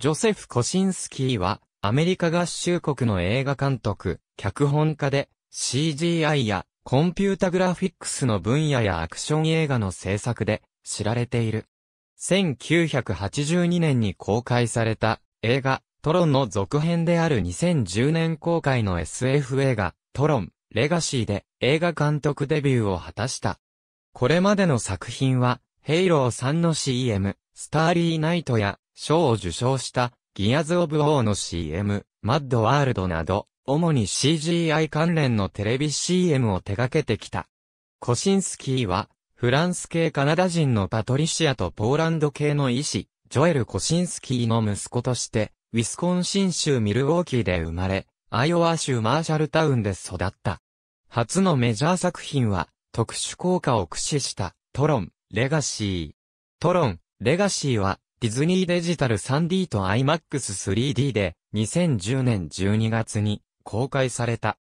ジョセフ・コシンスキーは、アメリカ合衆国の映画監督、脚本家で、CGI やコンピュータグラフィックスの分野やアクション映画の制作で知られている。1982年に公開された映画、トロンの続編である2010年公開の SF 映画、トロン、レガシーで映画監督デビューを果たした。これまでの作品は、ヘイロー3の CM、スターリーナイトや賞を受賞した、ギアズ・オブ・オーの CM、マッド・ワールドなど、主に CGI 関連のテレビ CM を手掛けてきた。コシンスキーは、フランス系カナダ人のパトリシアとポーランド系の医師、ジョエル・コシンスキーの息子として、ウィスコンシン州ミルウォーキーで生まれ、アイオワ州マーシャルタウンで育った。初のメジャー作品は、特殊効果を駆使した、トロン、レガシー。トロン、レガシーは、ディズニーデジタル 3D と IMAX3D で2010年12月に公開された。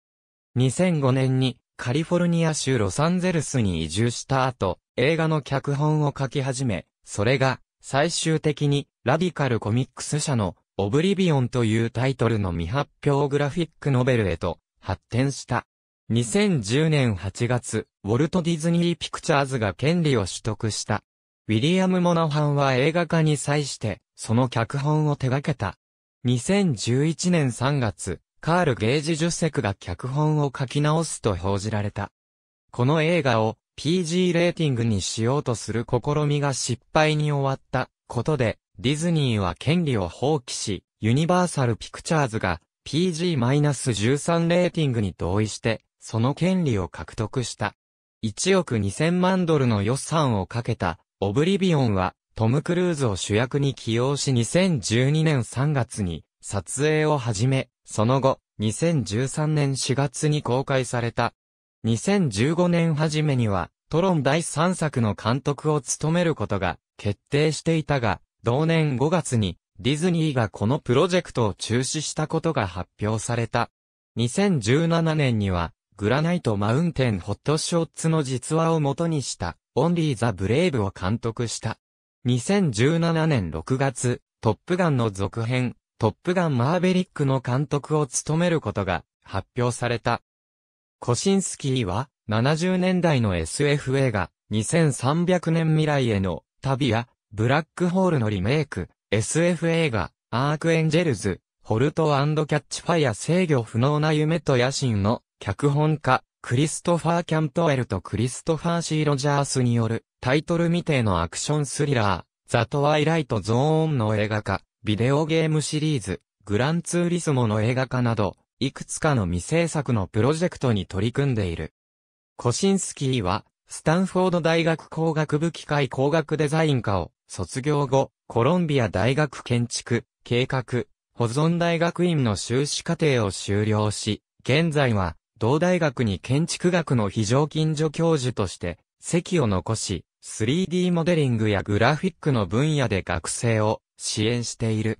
2005年にカリフォルニア州ロサンゼルスに移住した後、映画の脚本を書き始め、それが最終的にラディカルコミックス社のオブリビオンというタイトルの未発表グラフィックノベルへと発展した。2010年8月、ウォルト・ディズニー・ピクチャーズが権利を取得したウィリアム・モナハンは映画化に際して、その脚本を手掛けた。2011年3月、カール・ゲージ・ジュセクが脚本を書き直すと報じられた。この映画を PG レーティングにしようとする試みが失敗に終わったことで、ディズニーは権利を放棄し、ユニバーサル・ピクチャーズが PG-13 レーティングに同意して、その権利を獲得した。1億2000万ドルの予算をかけたオブリビオンは、トム・クルーズを主役に起用し2012年3月に撮影を始め、その後、2013年4月に公開された。2015年初めには、トロン第3作の監督を務めることが決定していたが、同年5月にディズニーがこのプロジェクトを中止したことが発表された。2017年には、グラナイト・マウンテン・ホット・ショッツの実話を元にしたオンリー・ザ・ブレイブを監督した。2017年6月、トップガンの続編、トップガンマーベリックの監督を務めることが発表された。コシンスキーは、70年代の SF 映画、2300年未来への旅や、ブラックホールのリメイク、SF 映画、アークエンジェルズ、ホルトキャッチファイア制御不能な夢と野心の脚本家、クリストファー・キャントウェルとクリストファー・シー・ロジャースによるタイトル未定のアクションスリラー、ザ・トワイライト・ゾーンの映画化、ビデオゲームシリーズ、グランツーリスモの映画化など、いくつかの未制作のプロジェクトに取り組んでいる。コシンスキーは、スタンフォード大学工学部機械工学デザイン科を卒業後、コロンビア大学建築、計画、保存大学院の修士課程を修了し、現在は同大学に建築学の非常勤助教授として、席を残し、3D モデリングやグラフィックの分野で学生を支援している。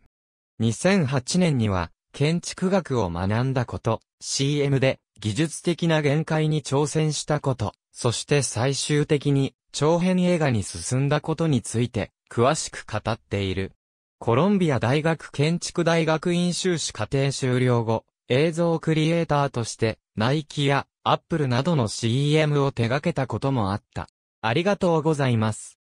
2008年には、建築学を学んだこと、CM で技術的な限界に挑戦したこと、そして最終的に長編映画に進んだことについて詳しく語っている。コロンビア大学建築大学院修士課程修了後、映像クリエイターとして、ナイキやアップルなどの CM を手掛けたこともあった。ありがとうございます。